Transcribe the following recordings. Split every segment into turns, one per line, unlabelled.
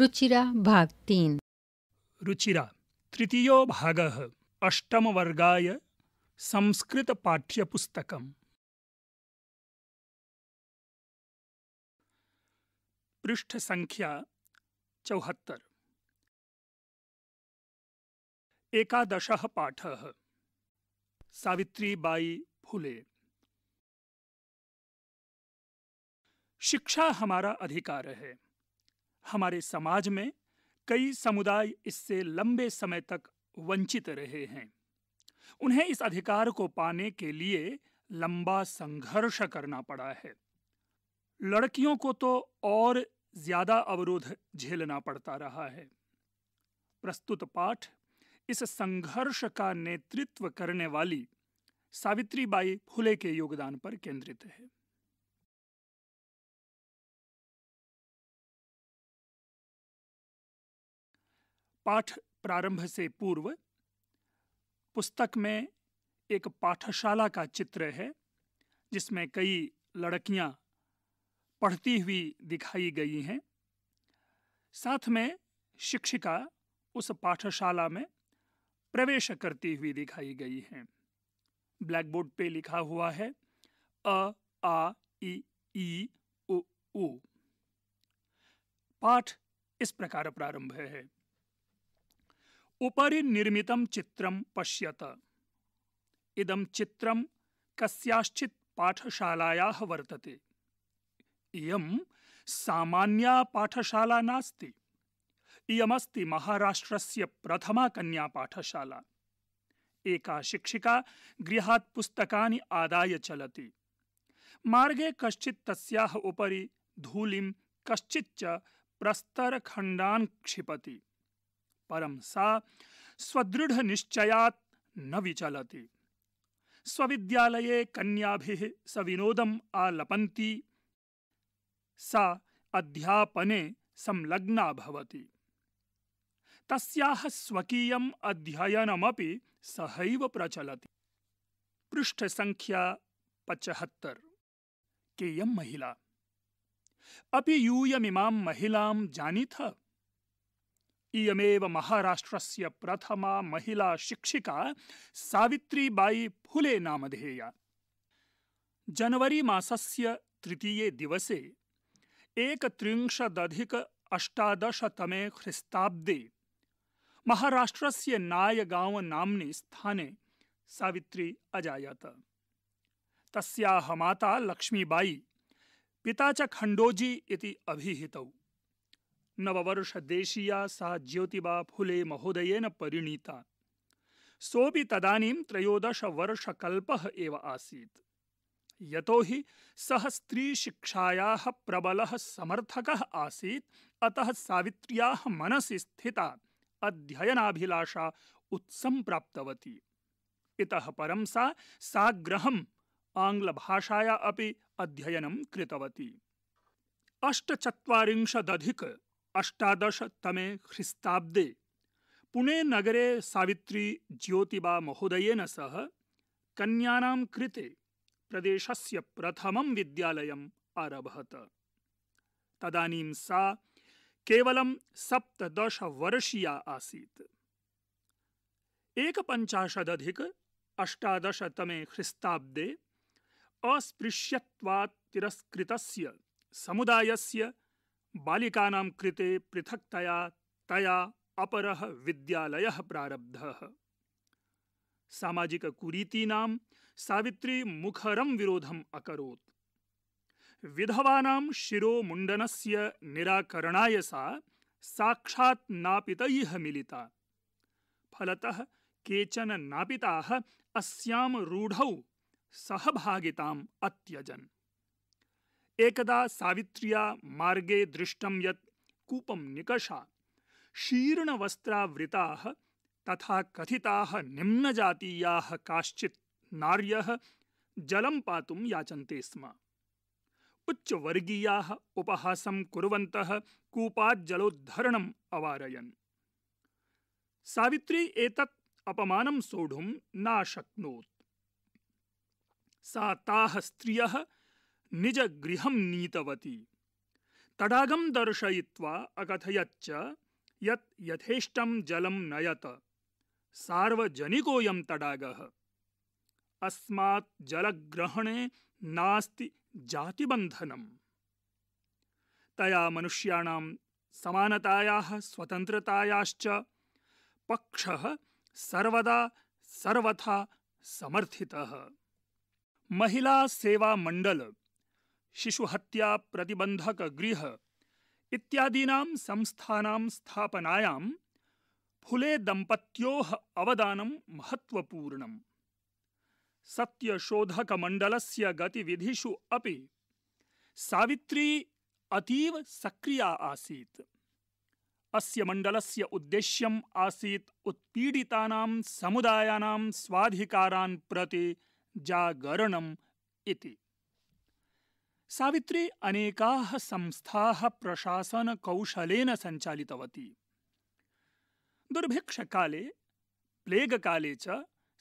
रुचिरा भाग तीन
रुचिरा पाठ्य पुस्तक पृष्ठ संख्या चौहत्तर एकादश पाठ सावित्री बाई फुले शिक्षा हमारा अधिकार है हमारे समाज में कई समुदाय इससे लंबे समय तक वंचित रहे हैं उन्हें इस अधिकार को पाने के लिए लंबा संघर्ष करना पड़ा है लड़कियों को तो और ज्यादा अवरोध झेलना पड़ता रहा है प्रस्तुत पाठ इस संघर्ष का नेतृत्व करने वाली सावित्रीबाई बाई फुले के योगदान पर केंद्रित है पाठ प्रारंभ से पूर्व पुस्तक में एक पाठशाला का चित्र है जिसमें कई लड़कियां पढ़ती हुई दिखाई गई हैं साथ में शिक्षिका उस पाठशाला में प्रवेश करती हुई दिखाई गई हैं ब्लैक बोर्ड पे लिखा हुआ है अ आ ई ई उ पाठ इस प्रकार प्रारंभ है उपरि निर्मितं चित्रं पश्यत इदं चित्रं कस्याश्चित् पाठशालायाः वर्तते इयं सामान्या पाठशाला नास्ति इयमस्ति महाराष्ट्रस्य प्रथमा कन्यापाठशाला एका शिक्षिका गृहात् पुस्तकानि आदाय चलति मार्गे कश्चित् तस्याः उपरि धूलिं कश्चिच्च प्रस्तरखण्डान् क्षिपति परम सा स्वदृढ़ निश्चयात् न विचलति स्वविद्यालये कन्याभिः सविनोदम् आलपन्ति सा अध्यापने संलग्ना भवति तस्याः स्वकीयम् अध्ययनमपि सहैव प्रचलति पृष्ठसङ्ख्या पचहत्तर केयम महिला अपि यूयमिमां महिलां जानीथ इयमेव महाराष्ट्रस्य प्रथमा महिला शिक्षिका सावित्रीबाई फुले नामधेया जनवरी मासस्य तृतीये दिवसे एकत्रिंशदधिक अष्टादशतमे ख्रिस्ताब्दे महाराष्ट्रस्य नायगांव नाम्नि स्थाने सावित्री अजायत तस्याः माता लक्ष्मीबाई पिता च खण्डोजी इति अभिहितौ नववर्षदेशीया सा ज्योतिबा फुले महोदयेन परिणीता सोऽपि तदानीं त्रयोदशवर्षकल्पः एव आसीत् यतो हि सः स्त्रीशिक्षायाः प्रबलः समर्थकः आसीत् अतः सावित्र्याः मनसि स्थिता अध्ययनाभिलाषा उत्सं प्राप्तवती इतः परं सा साग्रहम् आङ्ग्लभाषाया अपि अध्ययनं कृतवती अष्टचत्वारिंशदधिक अष्टादशतमे ख्रिस्ताब्दे नगरे सावित्री ज्योतिबामहोदयेन सह कन्यानां कृते प्रदेशस्य प्रथमं विद्यालयम् आरभत तदानीं सा केवलं सप्तदशवर्षीया आसीत् एकपञ्चाशदधिक अष्टादशतमे ख्रिस्ताब्दे अस्पृश्यत्वात् तिरस्कृतस्य समुदायस्य बालिकानां कृते पृथक्तया तया अपरः विद्यालयः प्रारब्धः सामाजिककुरीतीनां सावित्री मुखरं विरोधम् अकरोत् विधवानां शिरोमुण्डनस्य निराकरणाय सा साक्षात् नापितैः मिलिता फलतः केचन नापिताः अस्यां रूढौ सहभागिताम् अत्यजन् एकदा सावित्र्या मार्गे दृष्टं यत् कूपं निकषा शीर्णवस्त्रावृताः तथा कथिताः निम्नजातीयाः काश्चित् नार्यः जलं पातुं याचन्ते स्म उच्चवर्गीयाः उपहासं कुर्वन्तः कूपात् जलोद्धरणम् अवारयन् सावित्री एतत् अपमानं सोढुं नाशक्नोत् सा ताः स्त्रियः निज निजगृहं नीतवती तडागं दर्शयित्वा अकथयच्च यत् यथेष्टं जलं नयत सार्वजनिकोऽयं तडागः अस्मात् जलग्रहणे नास्ति जातिबन्धनम् तया मनुष्याणां समानतायाः स्वतन्त्रतायाश्च पक्षः सर्वदा सर्वथा समर्थितः महिला सेवा मंडल शिशु हत्या प्रतिबंधक गृह इत्यादीनां संस्थानां स्थापनायां फुले दम्पत्योः अवदानं महत्वपूर्ण सत्यशोधकमण्डलस्य गतिविधिषु अपि सावित्री अतीव सक्रिया आसीत् अस्य मण्डलस्य उद्देश्यम् आसीत् उत्पीडितानां समुदायानां स्वाधिकारान् प्रति जागरणम् इति सावित्री अनेकाः संस्थाः प्रशासनकौशलेन सञ्चालितवती दुर्भिक्षकाले प्लेगकाले च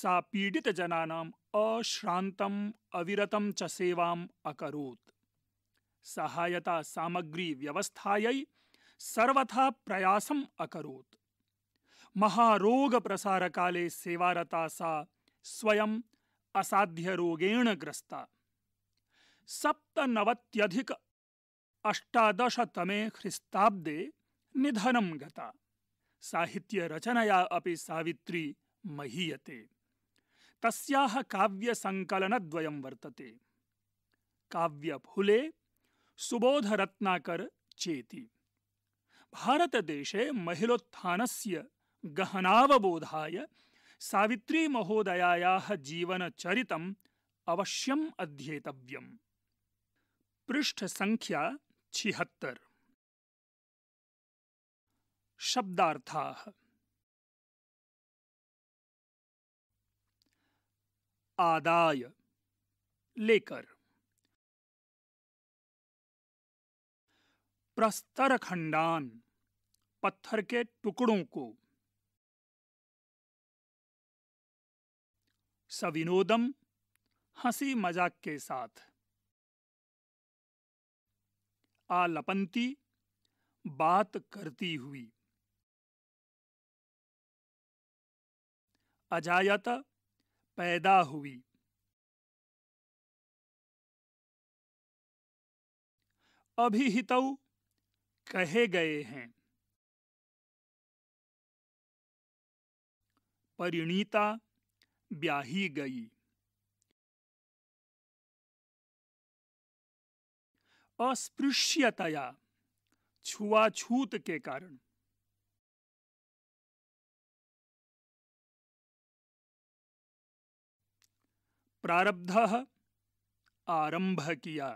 सा पीडितजनानाम् अश्रान्तम् अविरतं च सेवाम् अकरोत् सहायता सामग्रीव्यवस्थायै सर्वथा प्रयासम् अकरोत् महारोगप्रसारकाले सेवारता सा स्वयम् असाध्यरोगेण ग्रस्ता सप्तनवत्यधिक अष्टादशतमे ख्रिस्ताब्दे निधनं गता साहित्यरचनया अपि सावित्री महीयते तस्याः काव्यसङ्कलनद्वयं वर्तते काव्यफुले सुबोधरत्नाकर चेति भारतदेशे महिलोत्थानस्य गहनावबोधाय सावित्रीमहोदयायाः जीवनचरितम् अवश्यम् अध्येतव्यम् पृष्ठ संख्या छिहत्तर शब्दार्थ
आदाय लेकर
प्रस्तर खंडान पत्थर के टुकड़ों को सविनोदम हंसी
मजाक के साथ आलपंती बात करती हुई अजायत पैदा हुई अभिहित कहे गए हैं परिणीता ब्याही गई अस्पृश्यतया छुआछूत के कारण प्रारब्ध आरंभ किया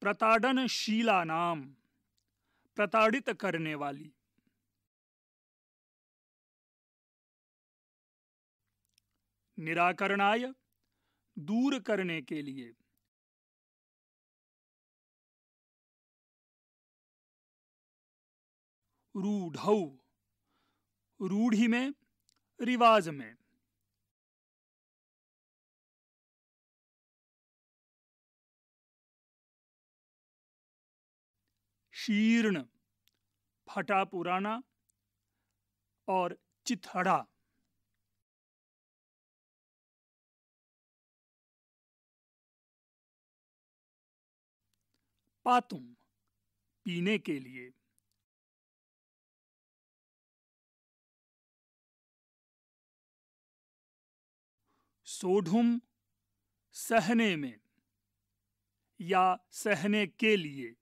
प्रताड़न शीला नाम प्रताड़ित करने वाली निराकरणाय दूर करने के लिए रूढ़ रूढ़ी में रिवाज में शीर्ण फटा पुराना और चिथड़ा पातुम पीने के लिए सोढ़ुम सहने में या सहने के लिए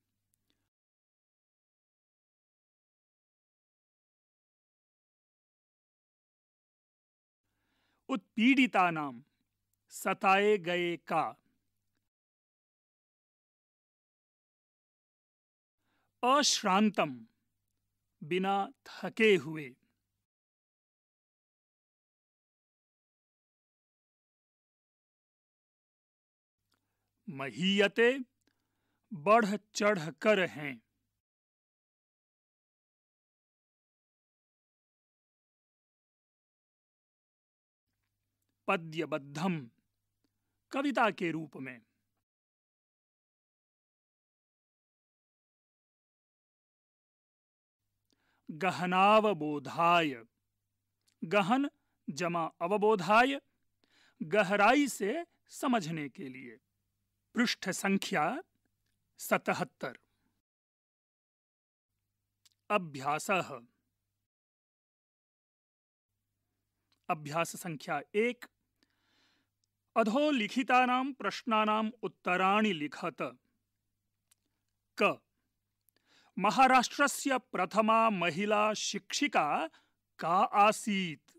उत्पीड़िता नाम सताए गए का अश्रांतम बिना थके हुए महीयते बढ़ चढ़ कर हैं पद्यबद्धम कविता के रूप में
गहनावबोधाय गहन जमा अवबोधाय गहराई से समझने के लिए पृष्ठ संख्या सतहत्तर अभ्यास अभ्यास संख्या एक अधोलिखिता प्रश्नाना उत्तराणि लिखत क महाराष्ट्रस्य प्रथमा महिला शिक्षिका का आसीत्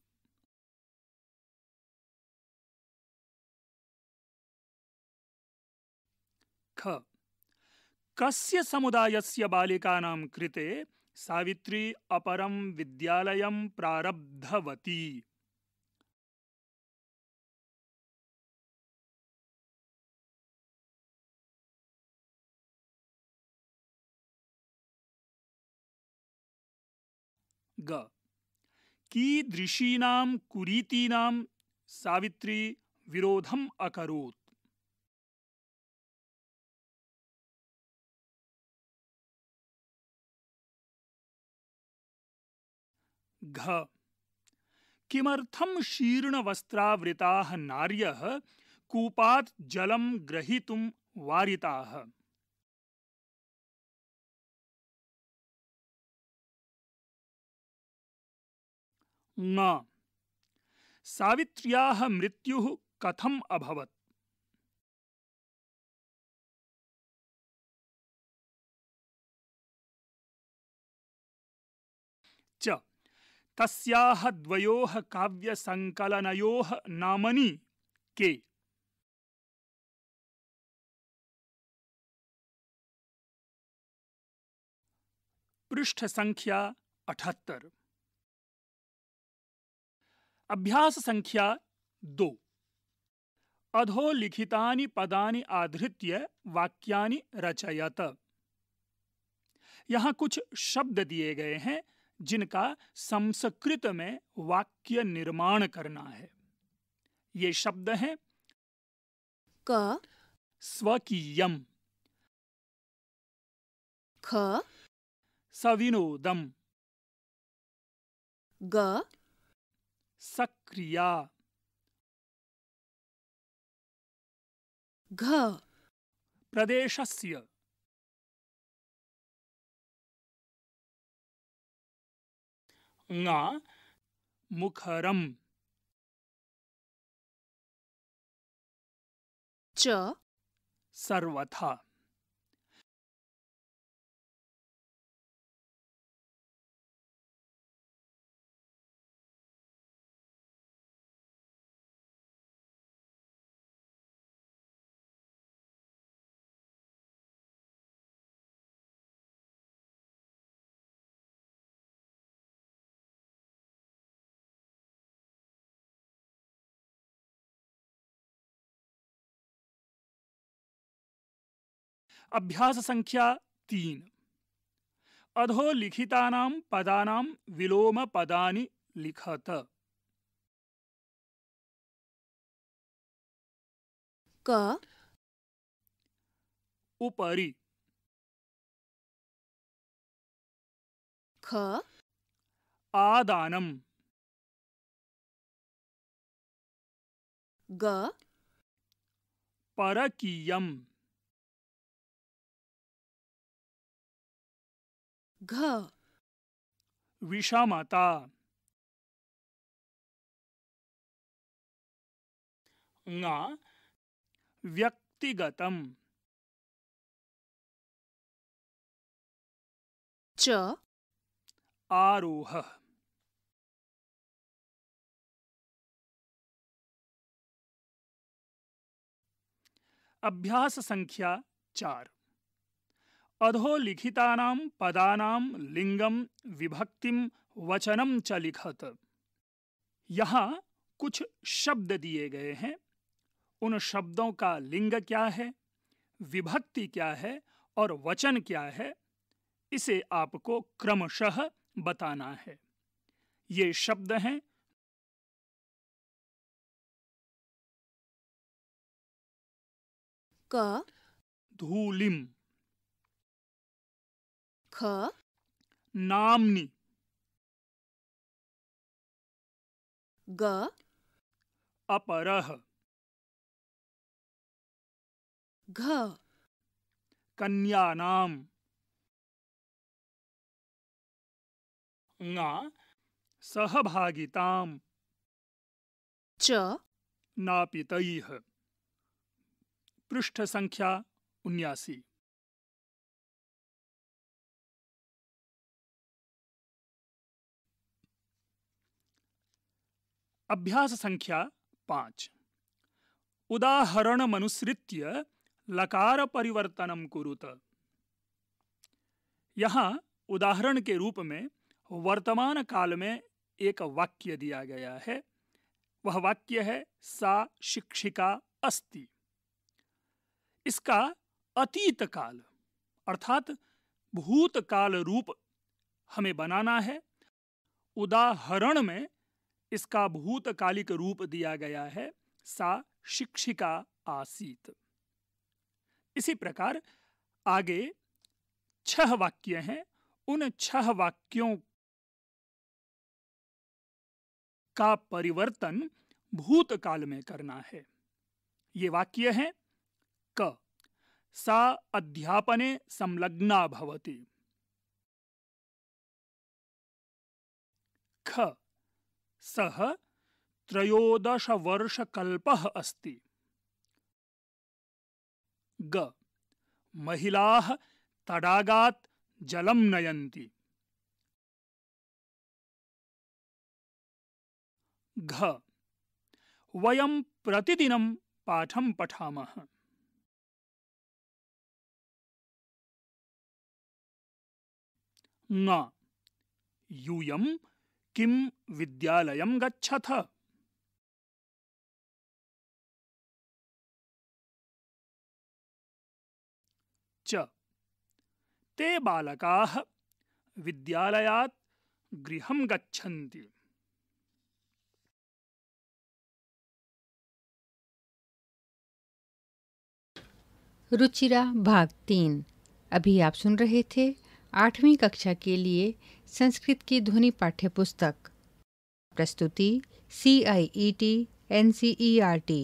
ख कस्य समुदायस्य बालिकानां कृते सावित्री अपरं विद्यालयं प्रारब्धवती ग कीदृशीनां कुरीतीनां सावित्री विरोधम अकरोत् घ किमर्थं शीर्णवस्त्रावृताः नार्यः कूपात् जलं ग्रहीतुं वारिताः
न सावित्र्याः मृत्युः कथम् अभवत्
च तस्याः द्वयोः काव्यसङ्कलनयोः नामनि के पृष्ठ संख्या अठहत्तर अभ्यास संख्या दो लिखितानि पदानि आधृत्य वाक्यानि रचयत यहां कुछ शब्द दिए गए हैं जिनका संस्कृत में वाक्य निर्माण करना है ये शब्द हैं क स्वकीयम ख
सविनोदम ग सक्रिया घ प्रदेशस्य ङा मुखरम् च सर्वथा
अभ्यास संख्या तीन अधो अधोलिखितानां पदानां विलोमपदानि लिखत
क उपरि ख आदानम् ग परकीयम् घ विषा माता ङ व्यक्तिगतम् च आरोह
अभ्यास संख्या चार अधोलिखितानां पदानां लिंगम विभक्तिम वचनम च लिखत यहाँ कुछ शब्द दिए गए हैं उन शब्दों का लिंग क्या है विभक्ति क्या है और वचन क्या है इसे आपको क्रमशः बताना है ये शब्द हैं
क धूलिम ख नामनी ग अपरह घ कन्या नाम
ना सहभागिताम च नापितैः पृष्ठ संख्या उन्यासी अभ्यास संख्या पांच उदाहरण मनुसृत्य लकार परिवर्तनम कुरुत यहां उदाहरण के रूप में वर्तमान काल में एक वाक्य दिया गया है वह वाक्य है सा शिक्षिका अस्ति इसका अतीत काल अर्थात भूतकाल रूप हमें बनाना है उदाहरण में इसका भूतकालिक रूप दिया गया है सा शिक्षिका आसीत इसी प्रकार आगे छह वाक्य हैं उन छह वाक्यों का परिवर्तन भूतकाल में करना है ये वाक्य है क सा अध्यापने संलग्ना भवती ख सः त्रयोदशवर्षकल्पः अस्ति ग महिलाः तडागात् जलं नयन्ति
घ वयं प्रतिदिनं पाठं पठामः ङ यूयं किम विद्यालय गच्छथ
च ते बालकाः विद्यालयात् गृहं गच्छन्ति रुचिरा भाग तीन अभी आप सुन रहे थे आठवीं कक्षा के लिए संस्कृत की ध्वनि पाठ्य पुस्तक प्रस्तुति C I
E T N C E R T